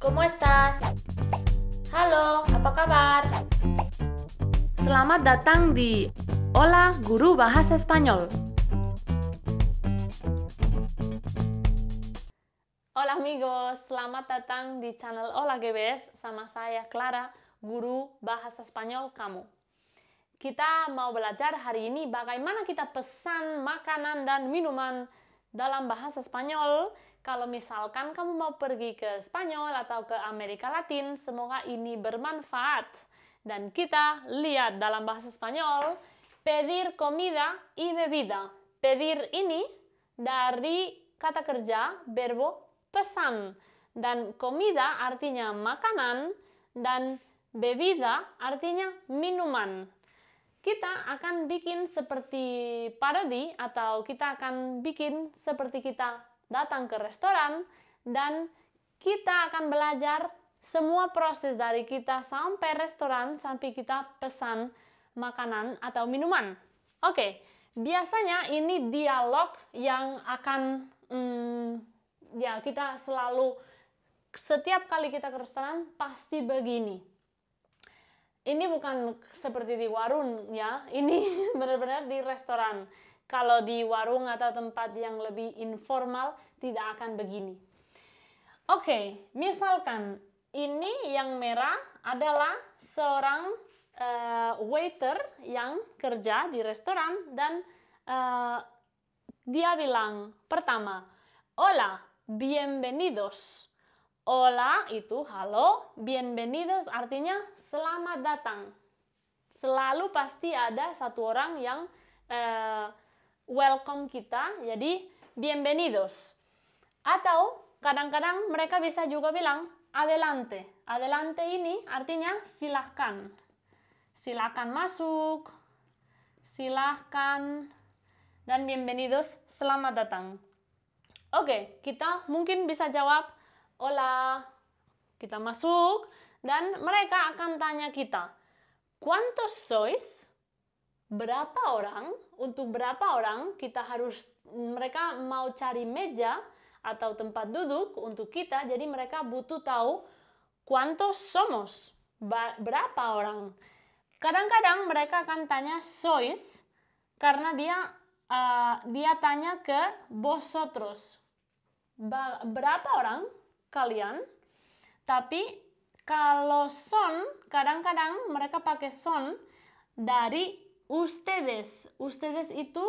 ¿cómo estás? Halo, apa kabar? Selamat datang di Hola Guru Bahasa Spanyol. Hola amigos, selamat datang di channel Hola GBS sama saya Clara, guru bahasa Spanyol kamu. Kita mau belajar hari ini bagaimana kita pesan makanan dan minuman dalam bahasa Spanyol kalau misalkan kamu mau pergi ke Spanyol atau ke Amerika Latin, semoga ini bermanfaat. Dan kita lihat dalam bahasa Spanyol, pedir comida y bebida. Pedir ini dari kata kerja verbo pesan. Dan comida artinya makanan dan bebida artinya minuman kita akan bikin seperti parodi atau kita akan bikin seperti kita datang ke restoran, dan kita akan belajar semua proses dari kita sampai restoran sampai kita pesan makanan atau minuman. Oke, okay. biasanya ini dialog yang akan hmm, ya kita selalu setiap kali kita ke restoran pasti begini ini bukan seperti di warung ya, ini benar-benar di restoran. Kalau di warung atau tempat yang lebih informal tidak akan begini. Oke, okay, misalkan ini yang merah adalah seorang uh, waiter yang kerja di restoran dan uh, dia bilang pertama, "Hola, bienvenidos." Hola itu halo, bienvenidos artinya selamat datang. Selalu pasti ada satu orang yang uh, welcome kita, jadi bienvenidos. Atau kadang-kadang mereka bisa juga bilang adelante. Adelante ini artinya silahkan. Silahkan masuk, silahkan, dan bienvenidos, selamat datang. Oke, kita mungkin bisa jawab hola, kita masuk, dan mereka akan tanya kita, ¿cuántos sois? Berapa orang? Untuk berapa orang kita harus mereka mau cari meja atau tempat duduk untuk kita, jadi mereka butuh tahu cuántos somos, berapa orang. Kadang-kadang mereka akan tanya sois karena dia uh, dia tanya ke vosotros. Berapa orang? kalian. Tapi kalau son, kadang-kadang mereka pakai son dari ustedes. Ustedes itu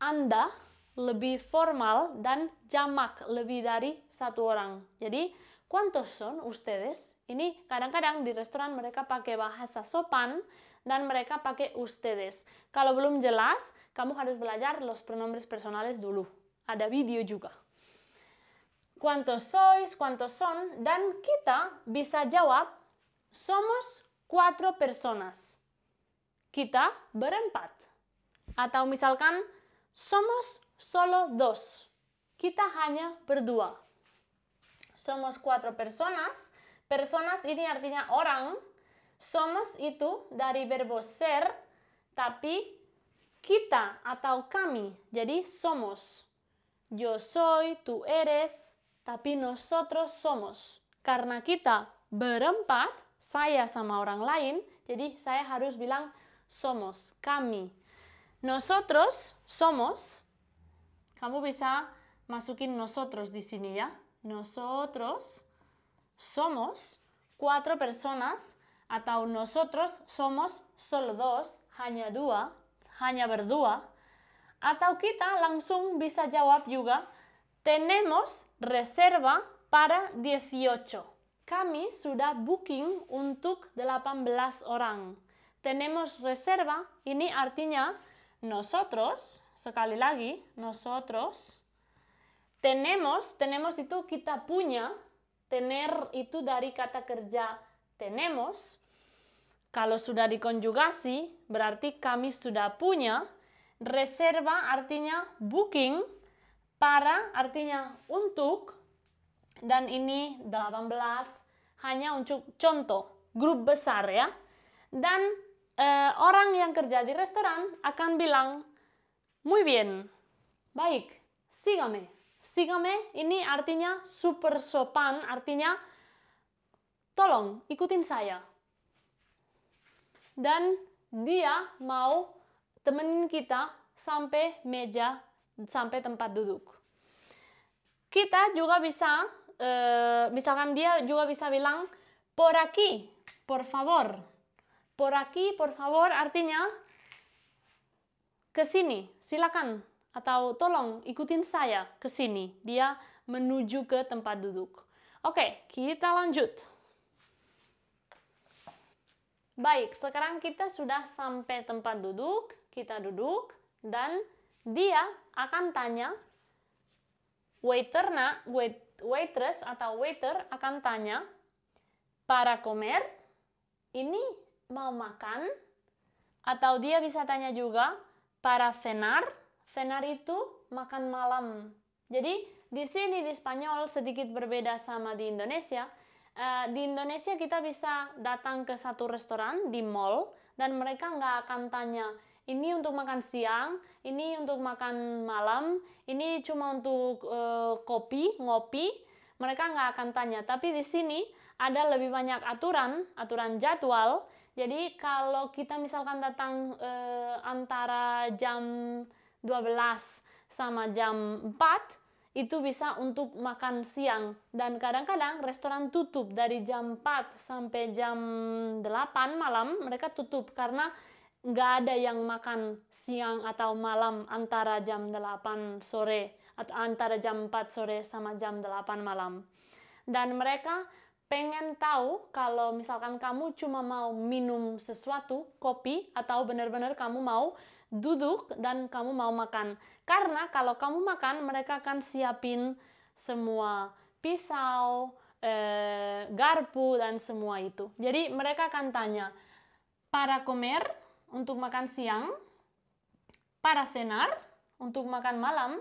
Anda lebih formal dan jamak lebih dari satu orang. Jadi, ¿cuántos son ustedes? Ini kadang-kadang di restoran mereka pakai bahasa sopan dan mereka pakai ustedes. Kalau belum jelas, kamu harus belajar los pronombres personales dulu. Ada video juga cuántos sois, cuántos son, dan kita bisa jawab, somos cuatro personas. Kita berempat. Atau misalkan, somos solo dos. Kita hanya berdua. Somos cuatro personas. Personas ini artinya orang. Somos itu dari verbo ser, tapi kita atau kami. Jadi somos. Yo soy, tú eres, tapi nosotros somos. Karena kita berempat, saya sama orang lain, jadi saya harus bilang somos, kami. Nosotros somos. Kamu bisa masukin nosotros di sini ya. Nosotros somos cuatro personas atau nosotros somos solo dos, hanya dua, hanya berdua. Atau kita langsung bisa jawab juga Tenemos reserva para 18. Kami sura booking untuk 18 orang. Tenemos reserva, ni artiña nosotros, sokalilagi, nosotros. Tenemos, tenemos itu kita PUÑA tener y itu dari kata ya tenemos. Kalau sudah dikonjugasi, berarti kami sudah PUÑA Reserva artinya booking Para artinya untuk dan ini 18 hanya untuk contoh grup besar ya. Dan e, orang yang kerja di restoran akan bilang muy bien. Baik, sígame. Sígame ini artinya super sopan, artinya tolong ikutin saya. Dan dia mau temenin kita sampai meja sampai tempat duduk. Kita juga bisa, uh, misalkan dia juga bisa bilang por aquí, por favor. Por aquí, por favor artinya ke sini, silakan atau tolong ikutin saya ke sini. Dia menuju ke tempat duduk. Oke, kita lanjut. Baik, sekarang kita sudah sampai tempat duduk, kita duduk dan dia akan tanya waiter na wait, waitress atau waiter akan tanya para comer ini mau makan atau dia bisa tanya juga para cenar cenar itu makan malam jadi di sini di Spanyol sedikit berbeda sama di Indonesia Uh, di Indonesia kita bisa datang ke satu restoran di mall dan mereka nggak akan tanya ini untuk makan siang, ini untuk makan malam, ini cuma untuk e, kopi, ngopi, mereka nggak akan tanya. Tapi di sini ada lebih banyak aturan, aturan jadwal. Jadi kalau kita misalkan datang e, antara jam 12 sama jam 4, itu bisa untuk makan siang. Dan kadang-kadang restoran tutup dari jam 4 sampai jam 8 malam, mereka tutup karena nggak ada yang makan siang atau malam antara jam 8 sore atau antara jam 4 sore sama jam 8 malam. Dan mereka pengen tahu kalau misalkan kamu cuma mau minum sesuatu, kopi, atau benar-benar kamu mau duduk dan kamu mau makan. Karena kalau kamu makan, mereka akan siapin semua pisau, eh, garpu, dan semua itu. Jadi mereka akan tanya, para comer untuk makan siang, para cenar, untuk makan malam,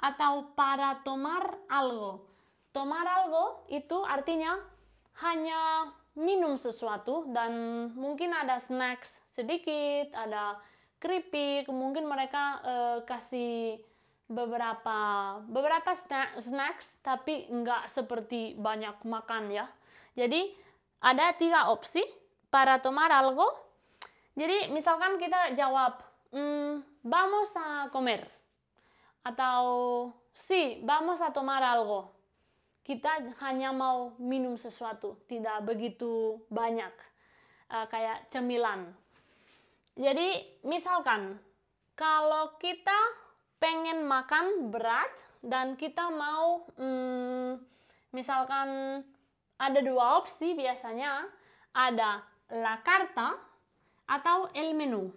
atau para tomar algo. Tomar algo itu artinya hanya minum sesuatu dan mungkin ada snacks sedikit, ada keripik, mungkin mereka uh, kasih beberapa beberapa snack, snacks tapi nggak seperti banyak makan ya. Jadi ada tiga opsi para tomar algo jadi misalkan kita jawab, mm, vamos a comer. Atau, si, sí, vamos a tomar algo. Kita hanya mau minum sesuatu, tidak begitu banyak. Uh, kayak cemilan. Jadi misalkan, kalau kita pengen makan berat dan kita mau mm, misalkan ada dua opsi biasanya ada la carta atau el menu.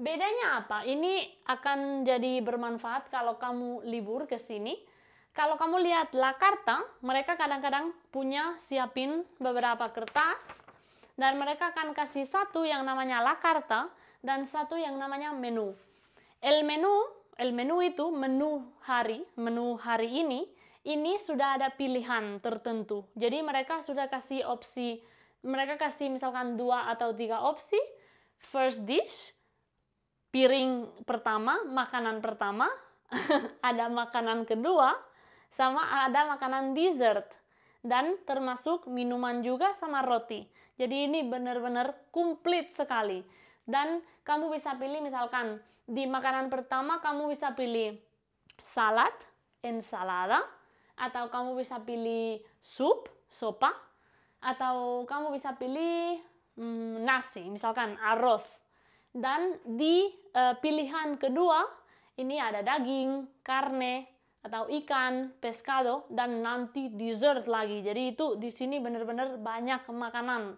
Bedanya apa? Ini akan jadi bermanfaat kalau kamu libur ke sini. Kalau kamu lihat La Carta, mereka kadang-kadang punya siapin beberapa kertas dan mereka akan kasih satu yang namanya La Carta dan satu yang namanya menu. El menu, el menu itu menu hari, menu hari ini, ini sudah ada pilihan tertentu. Jadi mereka sudah kasih opsi, mereka kasih misalkan dua atau tiga opsi, first dish, piring pertama, makanan pertama, ada makanan kedua, sama ada makanan dessert. Dan termasuk minuman juga sama roti. Jadi ini benar-benar komplit sekali. Dan kamu bisa pilih misalkan di makanan pertama kamu bisa pilih salad, ensalada, atau kamu bisa pilih sup, sopa, atau kamu bisa pilih mm, nasi, misalkan arroz. Dan di e, pilihan kedua ini ada daging, karne, atau ikan, pescado, dan nanti dessert lagi. Jadi itu di sini benar-benar banyak makanan.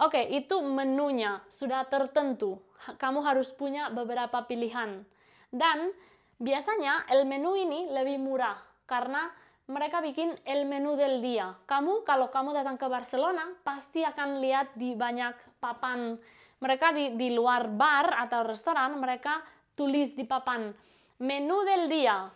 Oke, itu menunya sudah tertentu. Kamu harus punya beberapa pilihan. Dan biasanya el menu ini lebih murah karena mereka bikin el menu del dia. Kamu kalau kamu datang ke Barcelona pasti akan lihat di banyak papan. Mereka di, di luar bar atau restoran mereka tulis di papan menu del dia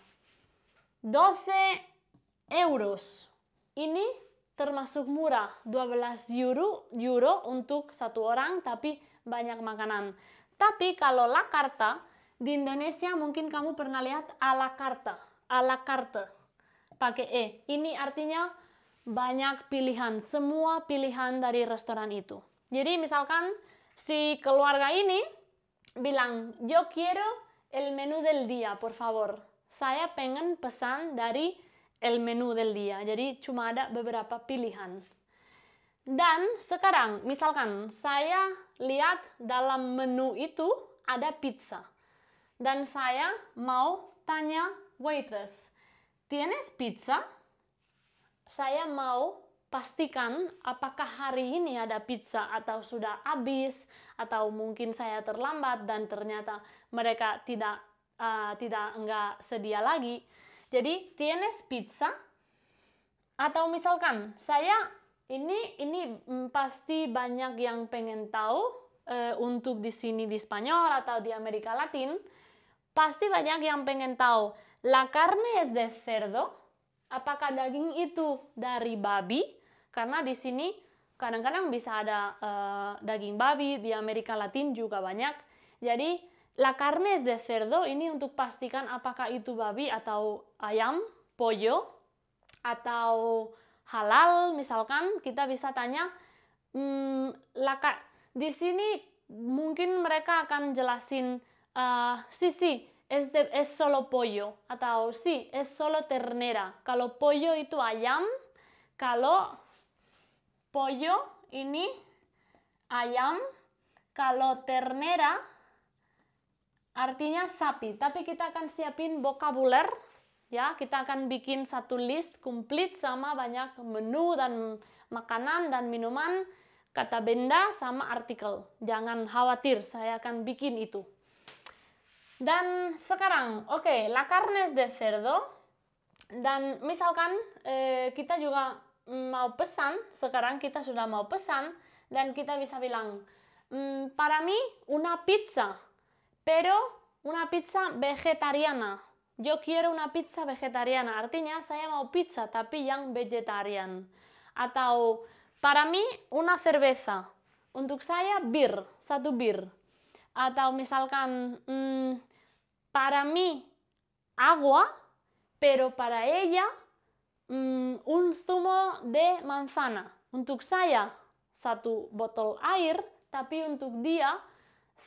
12 euros. Ini termasuk murah 12 euro euro untuk satu orang tapi banyak makanan. Tapi kalau la carta di Indonesia mungkin kamu pernah lihat ala carta, ala carta pakai E. Ini artinya banyak pilihan, semua pilihan dari restoran itu. Jadi misalkan si keluarga ini bilang, yo quiero el menú del día, por favor. Saya pengen pesan dari el menú del día. Jadi cuma ada beberapa pilihan. Dan sekarang, misalkan saya lihat dalam menu itu ada pizza. Dan saya mau tanya waitress, ¿Tienes pizza? Saya mau pastikan apakah hari ini ada pizza atau sudah habis atau mungkin saya terlambat dan ternyata mereka tidak uh, tidak enggak sedia lagi. Jadi tienes pizza atau misalkan saya ini ini mm, pasti banyak yang pengen tahu uh, untuk di sini di Spanyol atau di Amerika Latin pasti banyak yang pengen tahu La carne es de cerdo. Apakah daging itu dari babi? Karena di sini kadang-kadang bisa ada uh, daging babi di Amerika Latin juga banyak. Jadi la carne es de cerdo ini untuk pastikan apakah itu babi atau ayam, pollo atau halal misalkan kita bisa tanya hmm, la di sini mungkin mereka akan jelasin uh, sisi es, de, es solo pollo. Atao, sí, es solo ternera. Kalau pollo itu ayam, kalau pollo ini ayam, kalau ternera artinya sapi. Tapi kita akan siapin vokabuler, ya. Kita akan bikin satu list komplit sama banyak menu dan makanan dan minuman, kata benda sama artikel. Jangan khawatir, saya akan bikin itu. Dan sekarang, oke, okay, la carne es de cerdo. Dan misalkan eh, kita juga mau pesan, sekarang kita sudah mau pesan, dan kita bisa bilang, mm, para mi, una pizza, pero una pizza vegetariana. Yo quiero una pizza vegetariana. Artinya saya mau pizza tapi yang vegetarian. Atau para mi, una cerveza. Untuk saya bir, satu bir atau misalkan hmm, Para mí, agua, pero para ella mmm, un zumo de manzana. Untuk saya satu botol air, tapi untuk dia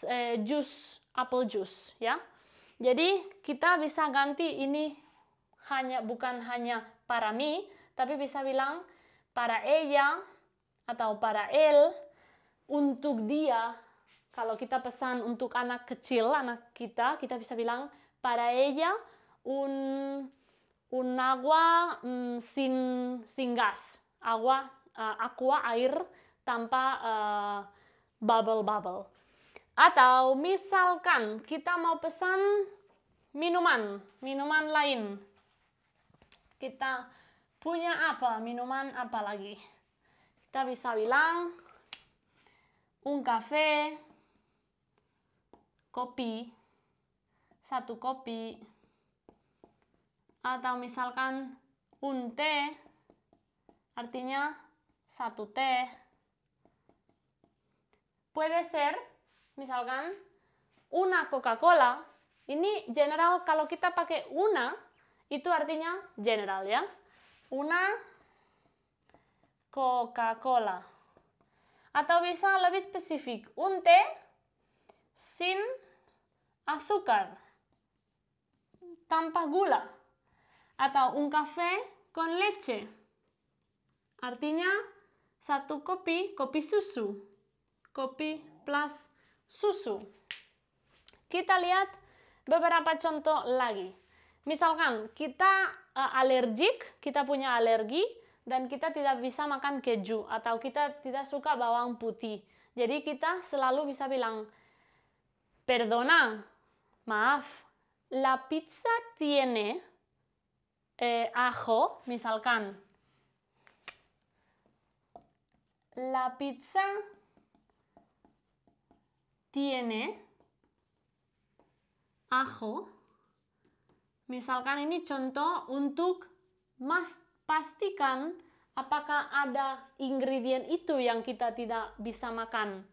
eh, jus apple juice ya. Jadi kita bisa ganti ini hanya bukan hanya para mí, tapi bisa bilang para ella atau para él, untuk dia, kalau kita pesan untuk anak kecil, anak kita, kita bisa bilang para ella un, un agua mm, sin, sin gas, agua, uh, aqua air tanpa uh, eh, bubble-bubble. Atau misalkan kita mau pesan minuman, minuman lain. Kita punya apa? Minuman apa lagi? Kita bisa bilang un café, kopi satu kopi atau misalkan un teh artinya satu teh puede ser misalkan una Coca-Cola ini general kalau kita pakai una itu artinya general ya una Coca-Cola atau bisa lebih spesifik un teh sin azúcar, tanpa gula, atau un café con leche. Artinya, satu kopi, kopi susu. Kopi plus susu. Kita lihat beberapa contoh lagi. Misalkan kita uh, alergik, kita punya alergi, dan kita tidak bisa makan keju atau kita tidak suka bawang putih. Jadi kita selalu bisa bilang, perdona, Maaf, la pizza tiene eh, ajo, misalkan. La pizza tiene ajo. Misalkan ini contoh untuk mas pastikan apakah ada ingredient itu yang kita tidak bisa makan.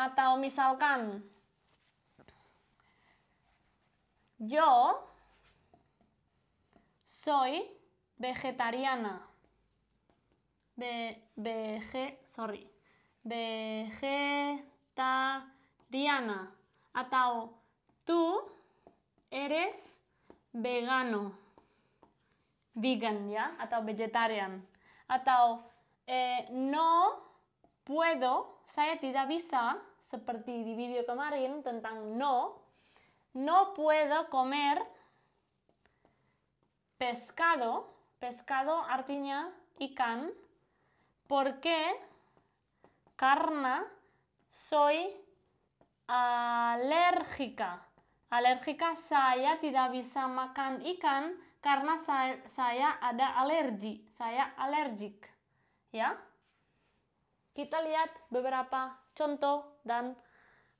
Atau misalkan Yo soy vegetariana. Ve, sorry. Vegetariana. Atao, tú eres vegano. Vegan, ¿ya? Atao, vegetarian. Atao, eh, no puedo, saya da visa, seperti di video kemarin tentang no, No puedo comer pescado, pescado, artiña, ikan, porque carna soy alérgica. Alérgica saya tidak bisa makan ikan karena saya, saya ada alergi, saya alergik. Ya. Kita lihat beberapa contoh dan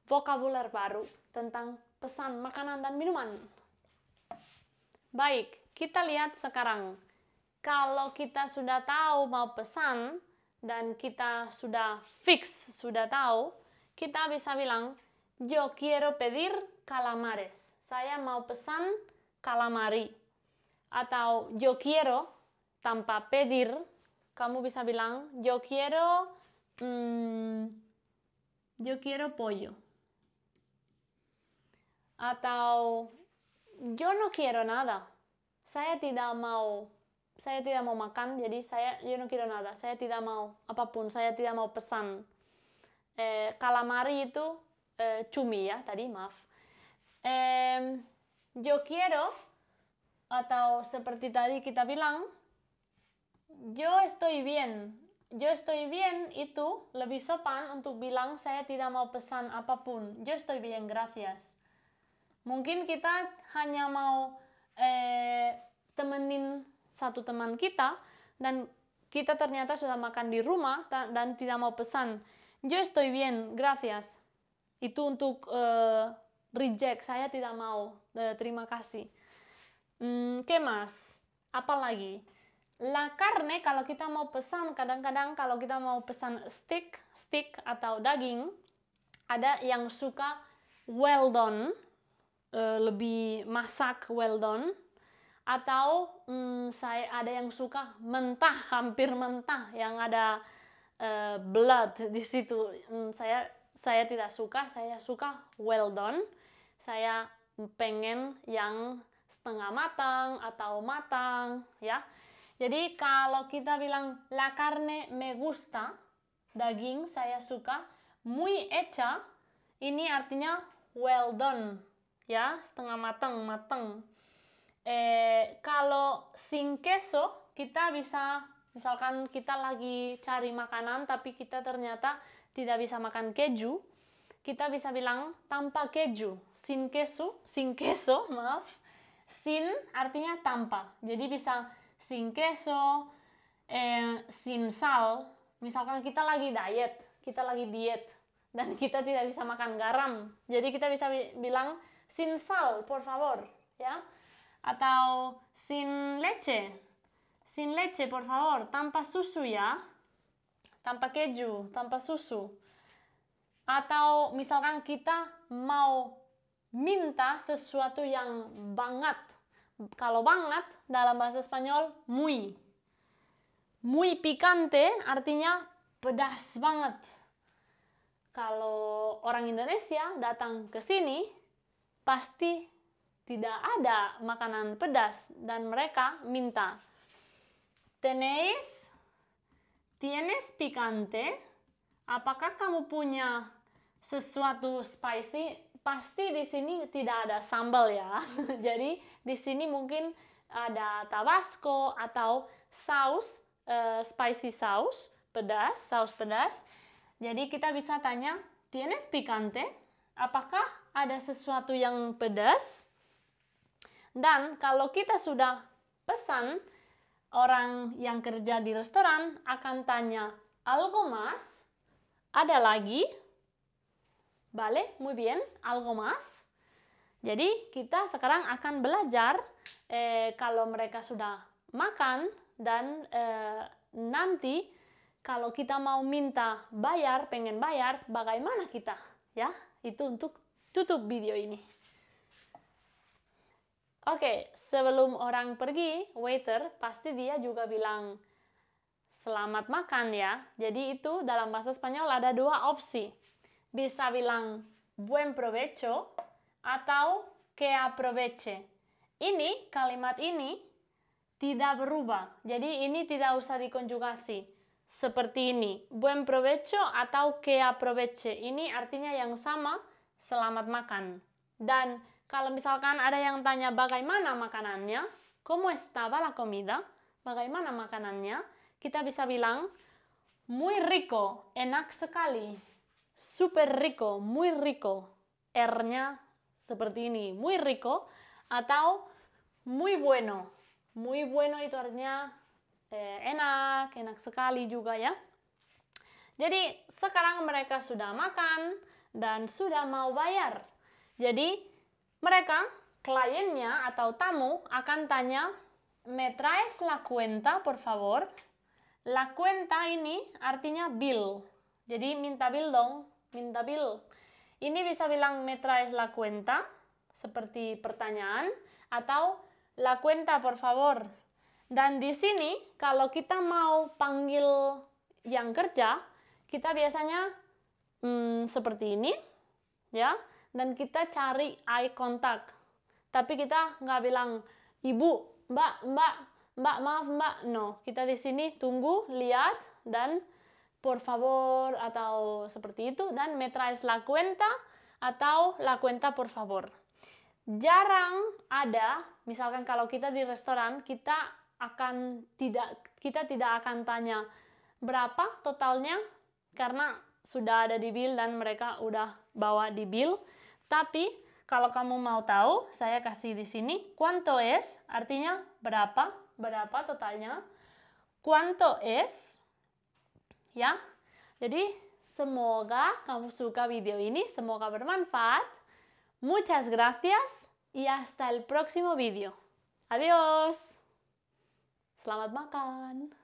vokabuler baru tentang pesan makanan dan minuman. Baik, kita lihat sekarang. Kalau kita sudah tahu mau pesan dan kita sudah fix, sudah tahu, kita bisa bilang, yo quiero pedir calamares. Saya mau pesan calamari. Atau yo quiero, tanpa pedir, kamu bisa bilang, yo quiero, mmm, yo quiero pollo atau yo no quiero nada. Saya tidak mau saya tidak mau makan, jadi saya yo no quiero nada. Saya tidak mau apapun, saya tidak mau pesan. Eh, calamari itu eh, cumi ya tadi, maaf. Eh, yo quiero atau seperti tadi kita bilang, yo estoy bien. Yo estoy bien itu lebih sopan untuk bilang saya tidak mau pesan apapun. Yo estoy bien, gracias. Mungkin kita hanya mau eh, temenin satu teman kita dan kita ternyata sudah makan di rumah dan tidak mau pesan. Yo estoy bien, gracias. Itu untuk eh, reject, saya tidak mau, eh, terima kasih. Hmm, ¿Qué más? Apa lagi? La carne kalau kita mau pesan, kadang-kadang kalau kita mau pesan stick, stick atau daging, ada yang suka well done, Eh, lebih masak well done atau hmm, saya ada yang suka mentah hampir mentah yang ada uh, blood di situ hmm, saya saya tidak suka saya suka well done saya pengen yang setengah matang atau matang ya jadi kalau kita bilang la carne me gusta daging saya suka muy hecha ini artinya well done ya setengah mateng mateng eh, kalau sin queso kita bisa misalkan kita lagi cari makanan tapi kita ternyata tidak bisa makan keju kita bisa bilang tanpa keju sin queso sin queso maaf sin artinya tanpa jadi bisa sin queso eh, sin sal misalkan kita lagi diet kita lagi diet dan kita tidak bisa makan garam jadi kita bisa bilang sin sal, por favor, ¿ya? Atau sin leche, sin leche, por favor, tanpa susu ya, tanpa keju, tanpa susu. Atau misalkan kita mau minta sesuatu yang banget. Kalau banget dalam bahasa Spanyol muy. Muy picante artinya pedas banget. Kalau orang Indonesia datang ke sini pasti tidak ada makanan pedas dan mereka minta tenéis tienes picante apakah kamu punya sesuatu spicy pasti di sini tidak ada sambal ya. Jadi di sini mungkin ada tabasco atau saus uh, spicy saus pedas, saus pedas. Jadi kita bisa tanya, "Tienes picante?" Apakah ada sesuatu yang pedas. Dan kalau kita sudah pesan, orang yang kerja di restoran akan tanya, algo mas Ada lagi? Vale, muy bien, algo mas Jadi kita sekarang akan belajar eh, kalau mereka sudah makan dan eh, nanti kalau kita mau minta bayar, pengen bayar, bagaimana kita? Ya, itu untuk tutup video ini. Oke, okay, sebelum orang pergi, waiter pasti dia juga bilang selamat makan ya. Jadi itu dalam bahasa Spanyol ada dua opsi. Bisa bilang buen provecho atau que aproveche. Ini kalimat ini tidak berubah. Jadi ini tidak usah dikonjugasi. Seperti ini, buen provecho atau que aproveche. Ini artinya yang sama selamat makan. Dan kalau misalkan ada yang tanya bagaimana makanannya, ¿cómo estaba la comida? Bagaimana makanannya? Kita bisa bilang muy rico, enak sekali, super rico, muy rico. R-nya seperti ini, muy rico atau muy bueno. Muy bueno itu artinya eh, enak, enak sekali juga ya. Jadi sekarang mereka sudah makan, dan sudah mau bayar. Jadi mereka kliennya atau tamu akan tanya, "Me traes la cuenta, por favor?" La cuenta ini artinya bill. Jadi minta bill dong, minta bill. Ini bisa bilang me traes la cuenta seperti pertanyaan atau la cuenta por favor. Dan di sini kalau kita mau panggil yang kerja, kita biasanya hmm, seperti ini, ya. Dan kita cari eye contact. Tapi kita nggak bilang ibu, mbak, mbak, mbak, maaf mbak. No, kita di sini tunggu, lihat, dan por favor atau seperti itu. Dan me traes la cuenta atau la cuenta por favor. Jarang ada, misalkan kalau kita di restoran, kita akan tidak kita tidak akan tanya berapa totalnya karena sudah ada di bill dan mereka udah bawa di bill. Tapi kalau kamu mau tahu, saya kasih di sini cuánto es, artinya berapa, berapa totalnya. Cuánto es, ya. Jadi semoga kamu suka video ini, semoga bermanfaat. Muchas gracias y hasta el próximo video. Adiós. Selamat makan.